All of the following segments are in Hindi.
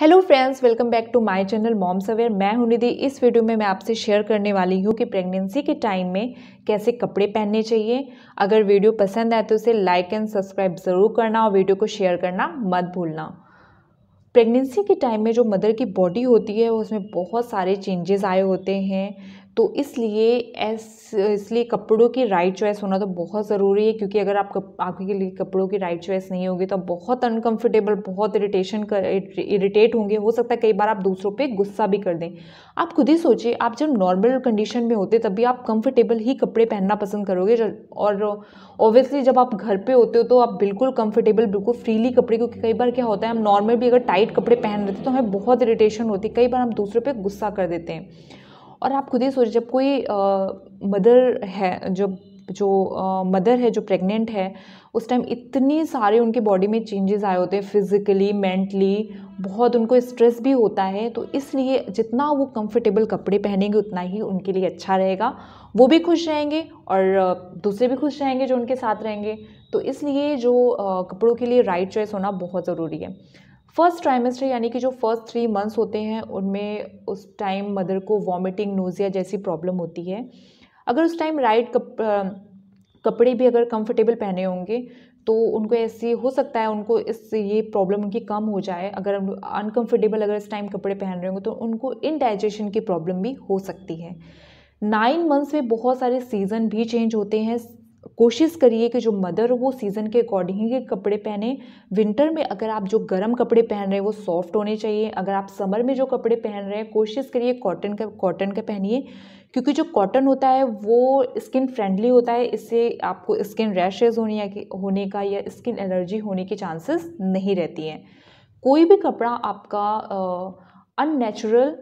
hello friends welcome back to my channel mom सवेयर मैं हूं निधि इस वीडियो में मैं आपसे शेयर करने वाली हूं कि प्रेगनेंसी के टाइम में कैसे कपड़े पहनने चाहिए अगर वीडियो पसंद आए तो उसे लाइक एंड सब्सक्राइब ज़रूर करना और वीडियो को शेयर करना मत भूलना प्रेगनेंसी के टाइम में जो मदर की बॉडी होती है उसमें बहुत सारे चेंजेस आए होते हैं तो इसलिए ऐस इसलिए कपड़ों की राइट चॉइस होना तो बहुत ज़रूरी है क्योंकि अगर आप कप, आपके लिए कपड़ों की राइट चॉइस नहीं होगी तो आप बहुत अनकम्फर्टेबल बहुत इरिटेशन कर इरिटेट होंगे हो सकता है कई बार आप दूसरों पर गुस्सा भी कर दें आप खुद ही सोचिए आप जब नॉर्मल कंडीशन में होते तभी आप कंफर्टेबल ही कपड़े पहनना पसंद करोगे और ऑब्वियसली जब आप घर पर होते हो तो आप बिल्कुल कंफर्टेबल बिल्कुल फ्रीली कपड़े क्योंकि कई बार क्या होता है हम नॉर्मल भी अगर टाइट कपड़े पहन थे तो हमें बहुत इरिटेशन होती है कई बार हम दूसरों पर गुस्सा कर देते हैं और आप खुद ही सोचिए जब कोई मदर है जब जो मदर है जो प्रेग्नेंट है उस टाइम इतनी सारे उनके बॉडी में चेंजेस आए होते हैं फिज़िकली मेंटली बहुत उनको स्ट्रेस भी होता है तो इसलिए जितना वो कंफर्टेबल कपड़े पहनेंगे उतना ही उनके लिए अच्छा रहेगा वो भी खुश रहेंगे और दूसरे भी खुश रहेंगे जो उनके साथ रहेंगे तो इसलिए जो कपड़ों के लिए राइट चॉइस होना बहुत ज़रूरी है फर्स्ट ट्राइमेस्टर यानी कि जो फर्स्ट थ्री मंथ्स होते हैं उनमें उस टाइम मदर को वॉमिटिंग नोजिया जैसी प्रॉब्लम होती है अगर उस टाइम राइट कप, कपड़े भी अगर कंफर्टेबल पहने होंगे तो उनको ऐसी हो सकता है उनको इस ये प्रॉब्लम उनकी कम हो जाए अगर अनकंफर्टेबल अगर इस टाइम कपड़े पहन रहे होंगे तो उनको इनडाइजेशन की प्रॉब्लम भी हो सकती है नाइन मंथ्स में बहुत सारे सीज़न भी चेंज होते हैं कोशिश करिए कि जो मदर हो वो सीज़न के अकॉर्डिंग ही कपड़े पहने विंटर में अगर आप जो गर्म कपड़े पहन रहे हैं वो सॉफ्ट होने चाहिए अगर आप समर में जो कपड़े पहन रहे हैं कोशिश करिए कॉटन का कॉटन का पहनिए क्योंकि जो कॉटन होता है वो स्किन फ्रेंडली होता है इससे आपको स्किन रैशेज होने या होने का या स्किन एलर्जी होने के चांसेस नहीं रहती हैं कोई भी कपड़ा आपका अननेचुरल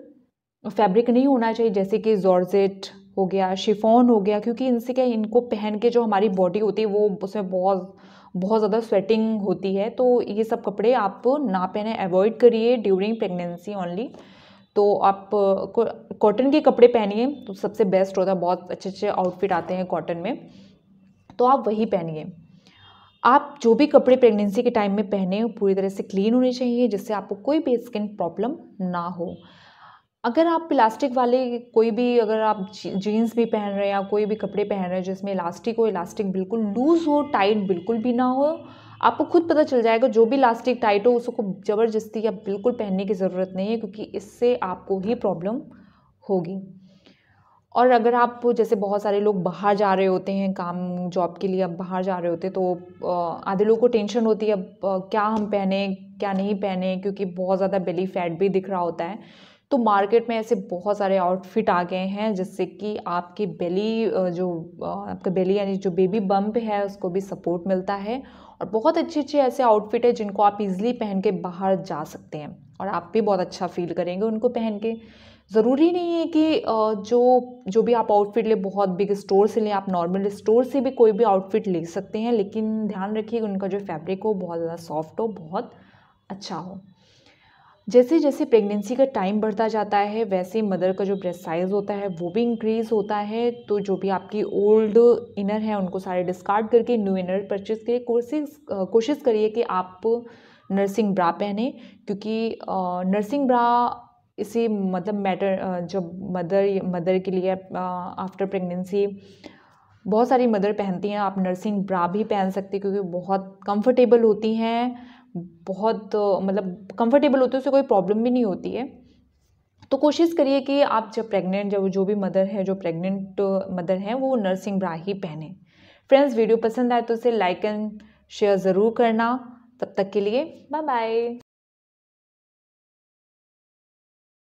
फैब्रिक नहीं होना चाहिए जैसे कि जॉर्जेट हो गया शिफोन हो गया क्योंकि इनसे क्या इनको पहन के जो हमारी बॉडी होती है वो उसमें बहुत बहुत ज़्यादा स्वेटिंग होती है तो ये सब कपड़े आप ना पहने अवॉइड करिए ड्यूरिंग प्रेगनेंसी ओनली तो आप कॉटन के कपड़े पहनिए तो सबसे बेस्ट होता है बहुत अच्छे अच्छे आउटफिट आते हैं कॉटन में तो आप वही पहनिए आप जो भी कपड़े प्रेगनेंसी के टाइम में पहने पूरी तरह से क्लीन होने चाहिए जिससे आपको कोई भी स्किन प्रॉब्लम ना हो अगर आप प्लास्टिक वाले कोई भी अगर आप जीन्स भी पहन रहे हैं या कोई भी कपड़े पहन रहे हैं जिसमें इलास्टिक हो इलास्टिक बिल्कुल लूज़ हो टाइट बिल्कुल भी ना हो आपको खुद पता चल जाएगा जो भी इलास्टिक टाइट हो उसको ज़बरदस्ती या बिल्कुल पहनने की ज़रूरत नहीं है क्योंकि इससे आपको ही प्रॉब्लम होगी और अगर आप जैसे बहुत सारे लोग बाहर जा रहे होते हैं काम जॉब के लिए अब बाहर जा रहे होते हैं तो आधे लोगों को टेंशन होती है अब क्या हम पहने क्या नहीं पहने क्योंकि बहुत ज़्यादा बेली फैट भी दिख रहा होता है तो मार्केट में ऐसे बहुत सारे आउटफिट आ गए हैं जिससे कि आपकी बेली जो आपका बेली यानी जो बेबी बम्प है उसको भी सपोर्ट मिलता है और बहुत अच्छे अच्छे ऐसे आउटफिट है जिनको आप इजीली पहन के बाहर जा सकते हैं और आप भी बहुत अच्छा फील करेंगे उनको पहन के ज़रूरी नहीं है कि जो जो भी आप आउटफिट लें बहुत बिग स्टोर से लें आप नॉर्मल स्टोर से भी कोई भी आउटफिट ले सकते हैं लेकिन ध्यान रखिए उनका जो फैब्रिक हो बहुत ज़्यादा सॉफ्ट हो बहुत अच्छा हो जैसे जैसे प्रेगनेंसी का टाइम बढ़ता जाता है वैसे मदर का जो ब्रेस्ट साइज़ होता है वो भी इंक्रीज़ होता है तो जो भी आपकी ओल्ड इनर है उनको सारे डिस्कार्ड करके न्यू इनर परचेज़ करिए कोशिश कोशिश करिए कि आप नर्सिंग ब्रा पहने क्योंकि नर्सिंग ब्रा इसी मतलब मैटर जब मदर मदर के लिए आफ्टर प्रेगनेंसी बहुत सारी मदर पहनती हैं आप नर्सिंग ब्रा भी पहन सकते क्योंकि बहुत कंफर्टेबल होती हैं बहुत मतलब कंफर्टेबल होते हैं उससे कोई प्रॉब्लम भी नहीं होती है तो कोशिश करिए कि आप जब प्रेग्नेंट जब जो भी मदर है जो प्रेग्नेंट मदर हैं वो नर्सिंग ब्रा ही पहने फ्रेंड्स वीडियो पसंद आए तो उसे लाइक एंड शेयर ज़रूर करना तब तक के लिए बाय बाय